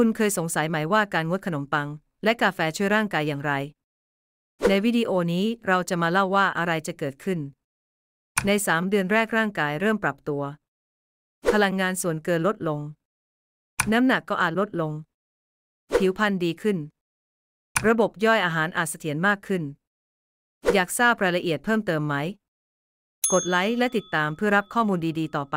คุณเคยสงสัยไหมว่าการงดขนมปัง และกาแฟช่วยร่างกายอย่างไร ในวิดีโอนี้เราจะมาเล่าว่าอะไรจะเกิดขึ้น ใน 3 เดือนแรกร่างกายเริ่มปรับตัว พลังงานส่วนเกินลดลง น้ำหนักก็อาจลดลง ผิวพรรณดีขึ้น ระบบย่อยอาหารอาจเสถียรมากขึ้น อยากทราบรายละเอียดเพิ่มเติมไหม กดไลค์และติดตามเพื่อรับข้อมูลดี ๆ ต่อไป